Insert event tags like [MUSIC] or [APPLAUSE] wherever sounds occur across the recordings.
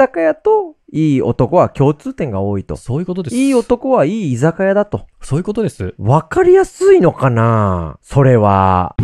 居酒屋といい男は共通点が多いと。そういうことです。いい男はいい居酒屋だと。そういうことです。わかりやすいのかなそれは。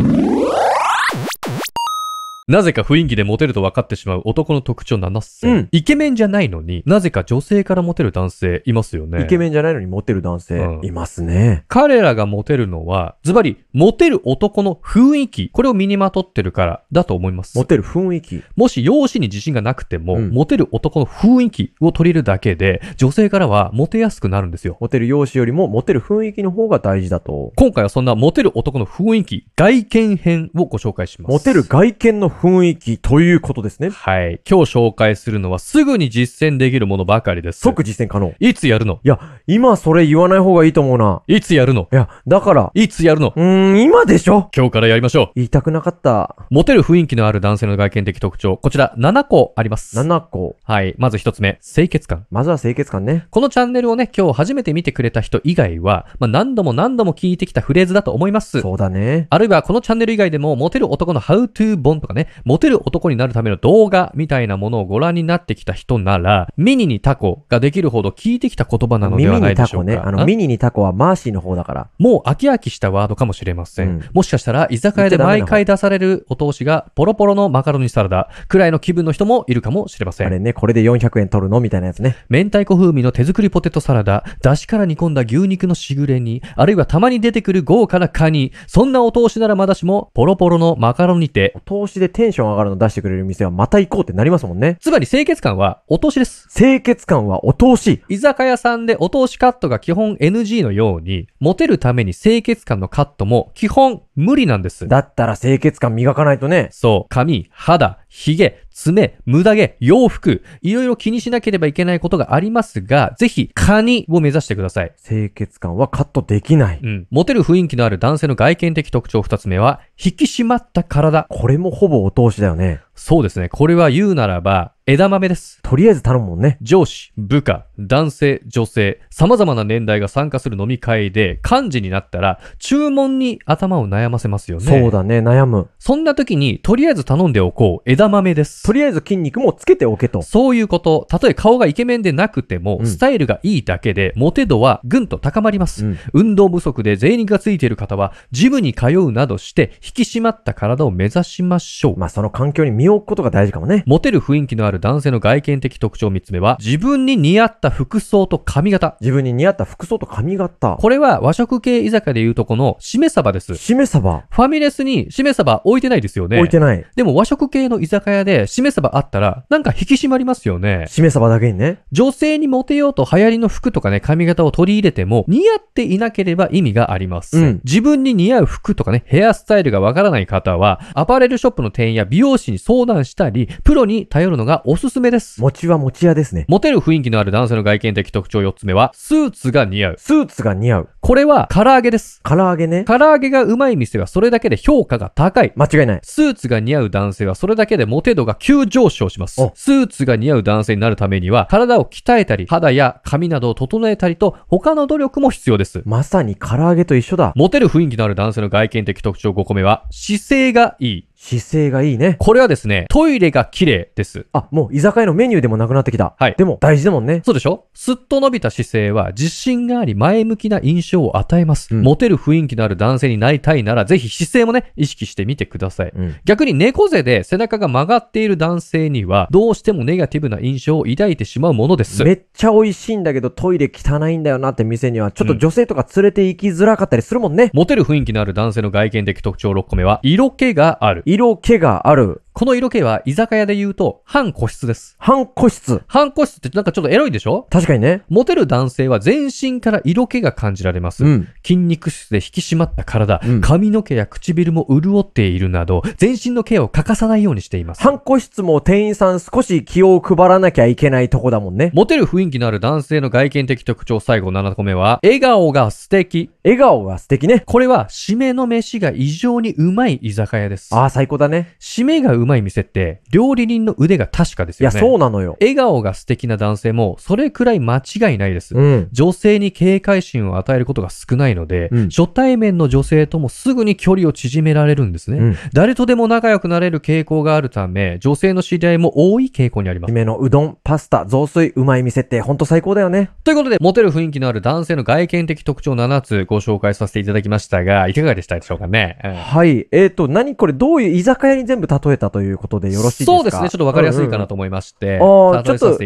なぜか雰囲気でモテると分かってしまう男の特徴7選。うんイケメンじゃないのに、なぜか女性からモテる男性いますよね。イケメンじゃないのにモテる男性うんいますね。彼らがモテるのは、ズバリ、モテる男の雰囲気。これを身にまとってるからだと思いますモ。テる雰囲気。もし容姿に自信がなくても、うんモテる男の雰囲気を取り入れるだけで、女性からはモテやすくなるんですよ。モテる容姿よりもモテる雰囲気の方が大事だと。今回はそんなモテる男の雰囲気、外見編をご紹介します。モテる外見の雰囲気ということですね。はい。今日紹介するのはすぐに実践できるものばかりです。即実践可能。いつやるのいや、今それ言わない方がいいと思うな。いつやるのいや、だから。いつやるのうーん、今でしょ今日からやりましょう。言いたくなかった。モテる雰囲気のある男性の外見的特徴。こちら7個あります。7個。はい。まず1つ目、清潔感。まずは清潔感ね。このチャンネルをね、今日初めて見てくれた人以外は、まあ、何度も何度も聞いてきたフレーズだと思います。そうだね。あるいはこのチャンネル以外でもモテる男の How to 本とかね、モテる男になるための動画みたいなものをご覧になってきた人なら、ミニにタコができるほど聞いてきた言葉なのではないでしょうか。ミニにタコね。あの、ミニにタコはマーシーの方だから。もう飽き飽きしたワードかもしれません。うん、もしかしたら、居酒屋で毎回出されるお通しが、ポロポロのマカロニサラダくらいの気分の人もいるかもしれません。あれね、これで400円取るのみたいなやつね。明太子風味の手作りポテトサラダ、出汁から煮込んだ牛肉のしぐれ煮、あるいはたまに出てくる豪華なカニ、そんなお通しならまだしも、ポロポロのマカロニって、お通しでテンション上がるの出してくれる店はまた行こうってなりますもんね。つまり清潔感はお通しです。清潔感はお通し。居酒屋さんでお通しカットが基本 NG のように、モテるために清潔感のカットも基本無理なんです。だったら清潔感磨かないとね。そう。髪、肌、髭、爪、ムダ毛、洋服、いろいろ気にしなければいけないことがありますが、ぜひ、カニを目指してください。清潔感はカットできない。うん。モテる雰囲気のある男性の外見的特徴二つ目は、引き締まった体。これもほぼお通しだよね。そうですね。これは言うならば、枝豆です。とりあえず頼むもんね。上司、部下、男性、女性、様々な年代が参加する飲み会で、幹事になったら、注文に頭を悩ませますよね。そうだね、悩む。そんな時に、とりあえず頼んでおこう。枝豆です。とりあえず筋肉もつけておけと。そういうこと。たとえ顔がイケメンでなくても、うん、スタイルがいいだけで、モテ度はぐんと高まります。うん、運動不足で贅肉がついている方は、ジムに通うなどして、引き締まった体を目指しましょう。まあ、その環境に身置くことが大事かもね。モテる雰囲気のある男性の外見的特徴3つ目は、自分に似合った服装と髪型。自分に似合った服装と髪型。これは和食系居酒屋でいうとこの、しめ鯖です。しめ鯖ファミレスにしめ鯖置いてないですよね。置いてない。でも和食系の居酒屋でしめ鯖あったら、なんか引き締まりますよね。しめ鯖だけにね。女性にモテようと流行りの服とかね、髪型を取り入れても、似合っていなければ意味があります。うん、自分に似合う服とかね、ヘアスタイルがわからない方は、アパレルショップの店員や美容師に相相談したり、プロに頼るのがおすすめです。餅は餅屋ですね。モテる雰囲気のある男性の外見的特徴4つ目は、スーツが似合う。スーツが似合う。これは、唐揚げです。唐揚げね。唐揚げがうまい店はそれだけで評価が高い。間違いない。スーツが似合う男性はそれだけでモテ度が急上昇します。スーツが似合う男性になるためには、体を鍛えたり、肌や髪などを整えたりと、他の努力も必要です。まさに唐揚げと一緒だ。モテる雰囲気のある男性の外見的特徴5個目は、姿勢がいい。姿勢がいいね。これはですね、トイレが綺麗です。あ、もう居酒屋のメニューでもなくなってきた。はい。でも大事だもんね。そうでしょすっと伸びた姿勢は自信があり前向きな印象を与えます。うん、モテる雰囲気のある男性になりたいなら、ぜひ姿勢もね、意識してみてください。うん、逆に猫背で背中が曲がっている男性には、どうしてもネガティブな印象を抱いてしまうものです。めっちゃ美味しいんだけどトイレ汚いんだよなって店には、ちょっと女性とか連れて行きづらかったりするもんね。うん、モテる雰囲気のある男性の外見的特徴6個目は、色気がある。色気があるこの色気は居酒屋で言うと、半個室です。半個室半個室ってなんかちょっとエロいでしょ確かにね。モテる男性は全身から色気が感じられます。うん筋肉質で引き締まった体、うん髪の毛や唇も潤っているなど、全身のケアを欠かさないようにしています。半個室も店員さん少し気を配らなきゃいけないとこだもんね。モテる雰囲気のある男性の外見的特徴、最後7個目は、笑顔が素敵。笑顔が素敵ね。これは、締めの飯が異常にうまい居酒屋です。ああ、最高だね。締めがうまい店って、料理人の腕が確かですよね。いや、そうなのよ。笑顔が素敵な男性も、それくらい間違いないです。うん、女性に警戒心を与えることが少ないので、うん、初対面の女性ともすぐに距離を縮められるんですね。うん、誰とでも仲良くなれる傾向があるため、女性の知り合いも多い傾向にあります。夢のうどん、パスタ、雑炊、うまい店ってほんと最高だよね。ということで、モテる雰囲気のある男性の外見的特徴7つご紹介させていただきましたが、いかがでしたでしょうかね。はい。えっ、ー、と、何これどういう居酒屋に全部例えたとということでよろしいですかそうですね。ちょっとわかりやすいかなと思いまして。うんうん、ああ、ちょっと、そうい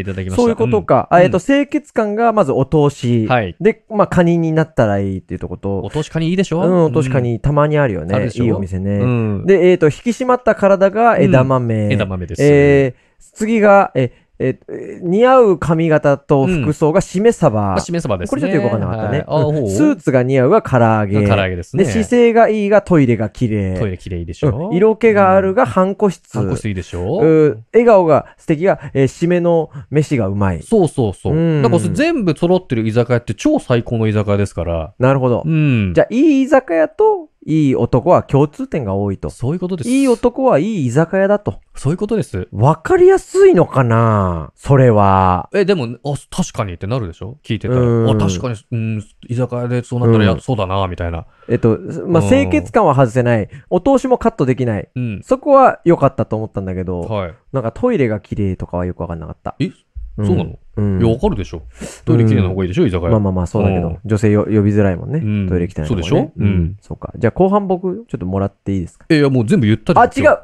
うことか。うん、えっ、と、清潔感がまずお通し。はい。で、まあ、カニになったらいいっていうとこと。お通しカニいいでしょうん、お通しカニ、たまにあるよね。いいお店ね。うん、で、えっ、ー、と、引き締まった体が枝豆。枝豆です、えー次が、え、えー、似合う髪型と服装がしめサバ。しめサバですね。これちょっとよくわかんなかったね、はいうん、スーツが似合うが唐揚げ。唐揚げですね。姿勢がいいがトイレが綺麗。トイレ綺麗でしょ、うん、色気があるが半個室。半個室いいでしょう笑顔が素敵が、えー、締めの飯がうまい。そうそうそう。うん、だから全部揃ってる居酒屋って超最高の居酒屋ですから。なるほど。うん。じゃあ、いい居酒屋と、いい男は共通点が多いと。そういうことです。いい男はいい居酒屋だと。そういうことです。わかりやすいのかなそれは。え、でも、あ、確かにってなるでしょ聞いてたら。あ、確かに、うん、居酒屋でそうなったらや、うん、そうだな、みたいな。えっと、まあ、清潔感は外せない。お通しもカットできない。うん、そこは良かったと思ったんだけど、はい、なんかトイレが綺麗とかはよくわかんなかった。え、そうなの、うん。いや、わかるでしょ。トイレ綺麗な方がいいでしょ、居酒屋。まあまあまあ、そうだけど、女性よ呼びづらいもんね。トイレ汚い、ね、そうでしょうん。そうか。じゃあ後半僕、ちょっともらっていいですかいや、もう全部言ったあ、違う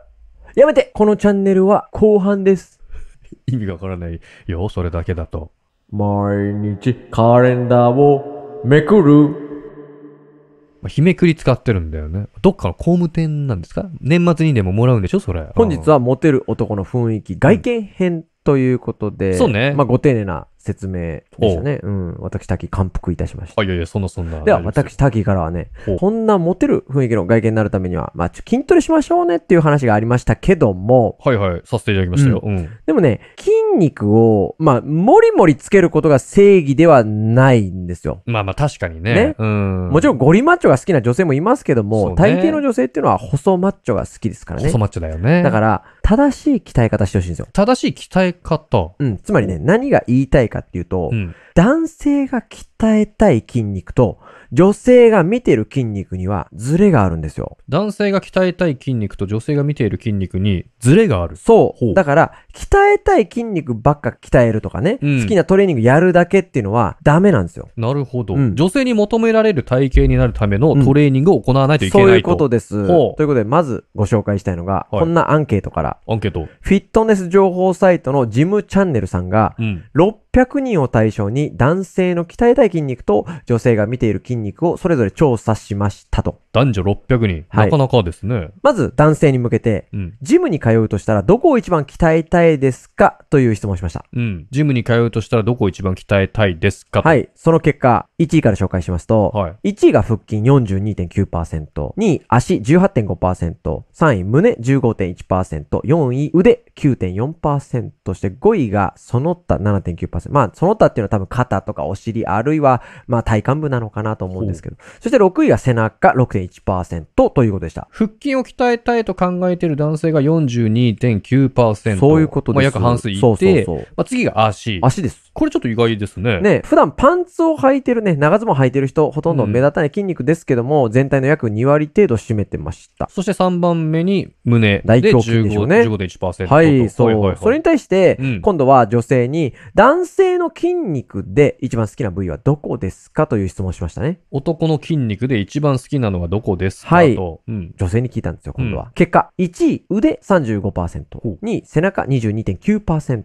やめてこのチャンネルは後半です。[LAUGHS] 意味がわからないよ、それだけだと。毎日カレンダーをめくる。まあ、日めくり使ってるんだよね。どっかの工務店なんですか年末にでももらうんでしょそれ。本日はモテる男の雰囲気、外見編ということで、そうね。まあ、ご丁寧な説明でしたね。うん。私、滝、感服いたしました。あ、いやいや、そんなそんな。では、私、滝からはね、こんなモテる雰囲気の外見になるためには、まあ、筋トレしましょうねっていう話がありましたけども。はいはい、させていただきましたよ。うん。うん、でもね、筋肉を、まあ、もりもりつけることが正義ではないんですよ。まあまあ、確かにね。ね。うん。もちろん、ゴリマッチョが好きな女性もいますけども、ね、大抵の女性っていうのは、細マッチョが好きですからね。細マッチョだよね。だから、正しい鍛え方してほしいんですよ。正しい鍛え方うん。つまりね、何が言いたいいかっていうと、うん、男性が鍛えたい筋肉と、女性が見てる筋肉にはズレがあるんですよ。男性が鍛えたい筋肉と女性が見ている筋肉にズレがあるそう。うだから、鍛えたい筋肉ばっか鍛えるとかね、うん、好きなトレーニングやるだけっていうのはダメなんですよ。なるほど、うん、女性に求められる体型になるためのトレーニングを行わないといけないと、うん、そういうことです。ということで、まずご紹介したいのが、はい、こんなアンケートから。アンケート。フィットネス情報サイトのジムチャンネルさんが、うん、600人を対象に男性の鍛えたい筋肉と女性が見ている筋肉をそれぞれ調査しましたと。男女600人、はい、なかなかですね。まず男性に向けて、うん、ジムに通うとしたらどこを一番鍛えたいですかという質問をしました。うん。ジムに通うとしたらどこを一番鍛えたいですかはい。その結果、1位から紹介しますと、はい、1位が腹筋42.9%、2位足18.5%、3位胸15.1%、4位腕9.4%、そして5位がその他7.9%。まあ、その他っていうのは多分肩とかお尻、あるいはまあ体幹部なのかなと思うんですけど、そして6位が背中6.1%、41.1%ということでした。腹筋を鍛えたいと考えている男性が42.9%。そういうことです。まあ、約半数いて、そうそうそうまあ、次が足。足です。これちょっと意外ですね。ね、普段パンツを履いてるね、長ズボン履いてる人、ほとんど目立たない筋肉ですけども、うん、全体の約2割程度占めてました。そして3番目に胸。大胸筋でしょうね。15.1%。はい、そう、はいはいはい。それに対して、今度は女性に、男性の筋肉で一番好きな部位はどこですかという質問をしましたね。男の筋肉で一番好きなのははどこですかはいうん、女性に聞いたんですよ、今度は。うん、結果、1位、腕35%、2位、背中22.9%、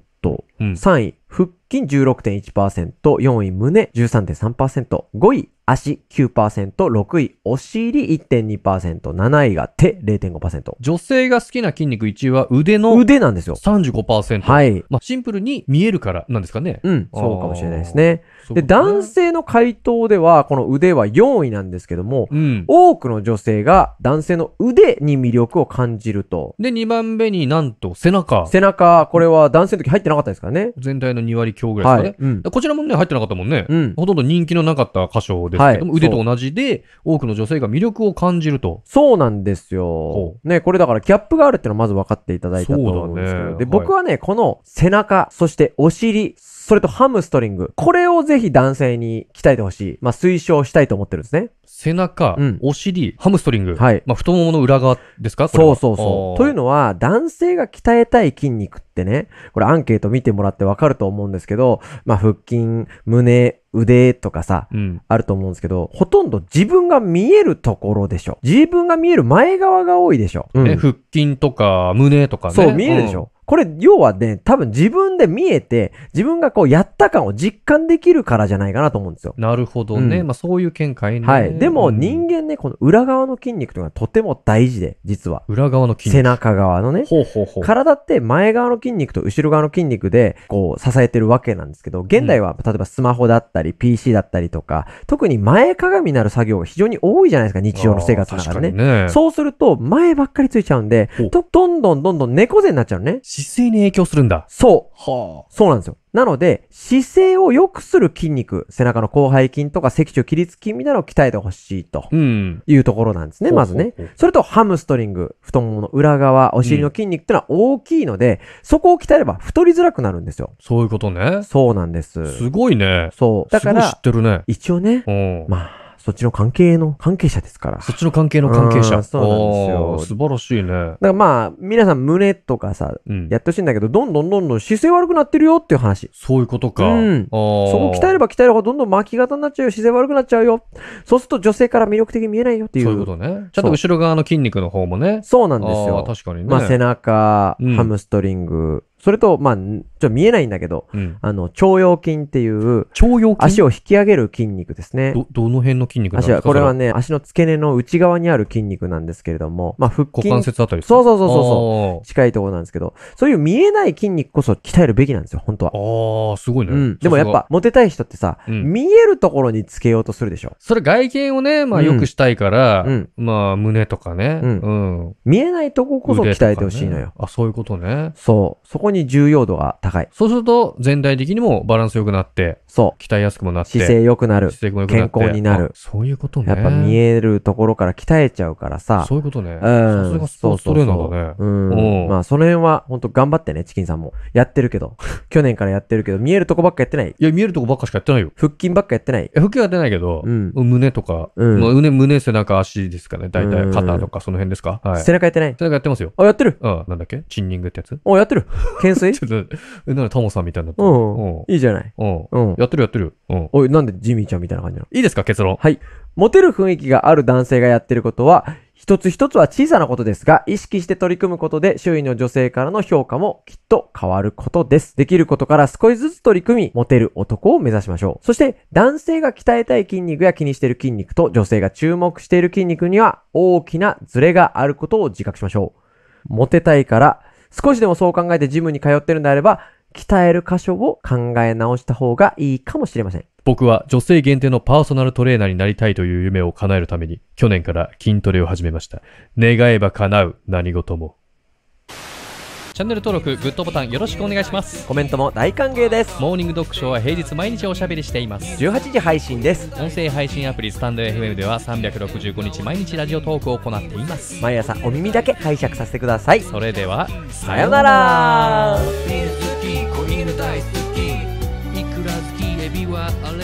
うん、3位、腹筋16.1%、4位、胸13.3%、5位、足9%、6位、お尻1.2%、7位が手0.5%。女性が好きな筋肉1位は腕の腕なんですよ。35%。はい。まあ、シンプルに見えるからなんですかね。うん、そうかもしれないですね。で、男性の回答では、この腕は4位なんですけども、うん、多くの女性が男性の腕に魅力を感じると。で、2番目になんと背中。背中、これは男性の時入ってなかったですからね。全体の2割強ぐらいですかね。はいうん、こちらもね、入ってなかったもんね。うん、ほとんど人気のなかった箇所ですけども、はい、腕と同じで、多くの女性が魅力を感じると。そうなんですよ。ね、これだからギャップがあるってのはまず分かっていただいたと思うんですけど、ね、で、僕はね、はい、この背中、そしてお尻、それとハムストリング。これをぜひ男性に鍛えてほしい。まあ、推奨したいと思ってるんですね。背中、うん、お尻、ハムストリング。はい。まあ、太ももの裏側ですかそうそうそう。というのは、男性が鍛えたい筋肉って、ってね、これアンケート見てもらってわかると思うんですけど、まあ腹筋、胸、腕とかさ、うん、あると思うんですけど、ほとんど自分が見えるところでしょ。自分が見える前側が多いでしょ。うん、腹筋とか胸とかね。そう、見えるでしょ。うんこれ、要はね、多分自分で見えて、自分がこうやった感を実感できるからじゃないかなと思うんですよ。なるほどね。うん、まあそういう見解ね。はい。でも人間ね、この裏側の筋肉というのはとても大事で、実は。裏側の筋肉背中側のね。ほうほうほう。体って前側の筋肉と後ろ側の筋肉で、こう支えてるわけなんですけど、現代は、例えばスマホだったり、PC だったりとか、特に前かがみになる作業が非常に多いじゃないですか、日常の生活の中でね。ねそうすると、前ばっかりついちゃうんで、どんどんどんどん猫背になっちゃうね。姿姿勢に影響するんだ。そう。はあ。そうなんですよ。なので、姿勢を良くする筋肉、背中の広背筋とか脊柱起立筋みたいなのを鍛えてほしいというところなんですね、まずね。それとハムストリング、太ももの裏側、お尻の筋肉ってのは大きいので、うん、そこを鍛えれば太りづらくなるんですよ。そういうことね。そうなんです。すごいね。そう。だから、知ってるね。一応ね、まあ、そっちの関係の関係者ですから。そっちの関係の関係者。そうなんですよ。素晴らしいね。だからまあ、皆さん胸とかさ、うん、やってほしいんだけど、どんどんどんどん姿勢悪くなってるよっていう話。そういうことか。うん。そこ鍛えれば鍛えるほどどんどん巻き型になっちゃうよ。姿勢悪くなっちゃうよ。そうすると女性から魅力的に見えないよっていう。そういうことね。ちゃんと後ろ側の筋肉の方もね。そうなんですよ。確かにね。まあ背中、ハムストリング、それと、まあ、ちょっと見えないんだけど、うん、あの、腸腰筋っていう、腸腰筋足を引き上げる筋肉ですね。ど、どの辺の筋肉ですかこれはね、足の付け根の内側にある筋肉なんですけれども、まあ、腹筋。股関節あたりですそうそうそうそう。近いところなんですけど、そういう見えない筋肉こそ鍛えるべきなんですよ、本当は。ああ、すごいね。うん。でもやっぱ、モテたい人ってさ、うん、見えるところにつけようとするでしょ。それ外見をね、まあ、よくしたいから、うん、まあ、胸とかね、うん。見えないとここそ鍛えてほしいのよ、ね。あ、そういうことね。そう。そこに重要度が高い。そうすると、全体的にもバランス良くなって、そう。鍛えやすくもなって。姿勢良くなる。姿勢良くなって。健康になる。そういうことね。やっぱ見えるところから鍛えちゃうからさ。そういうことね。うん。さすがスポーツトレーナーだね。うん。まあ、その辺は、ほんと頑張ってね、チキンさんも。やってるけど。去年からやってるけど、見えるとこばっかやってない。いや、見えるとこばっかしかやってないよ。腹筋ばっかやってない。腹筋はやってないけど、うん、胸とか、うん、胸、胸、背中、足ですかね。大体、肩とか、その辺ですか、はい。背中やってない。背中やってますよ。あ、やってるうん。なんだっけチンニングってやつお、やってる懸垂 [LAUGHS] ちょっと、え、なんでタモさんみたいになっうんいいじゃない。うん。うん。やってるやってる。うん。おい、なんでジミーちゃんみたいな感じなのいいですか、結論。はい。モテる雰囲気がある男性がやってることは、一つ一つは小さなことですが、意識して取り組むことで周囲の女性からの評価もきっと変わることです。できることから少しずつ取り組み、モテる男を目指しましょう。そして、男性が鍛えたい筋肉や気にしている筋肉と女性が注目している筋肉には大きなズレがあることを自覚しましょう。モテたいから少しでもそう考えてジムに通ってるんであれば、鍛える箇所を考え直した方がいいかもしれません。僕は女性限定のパーソナルトレーナーになりたいという夢を叶えるために、去年から筋トレを始めました。願えば叶う何事も。チャンネル登録グッドボタンよろしくお願いしますコメントも大歓迎ですモーニング読書は平日毎日おしゃべりしています18時配信です音声配信アプリスタンド FM では365日毎日ラジオトークを行っています毎朝お耳だけ拝借させてくださいそれではさよなら水好き子犬大好きいくら好きエビはあれ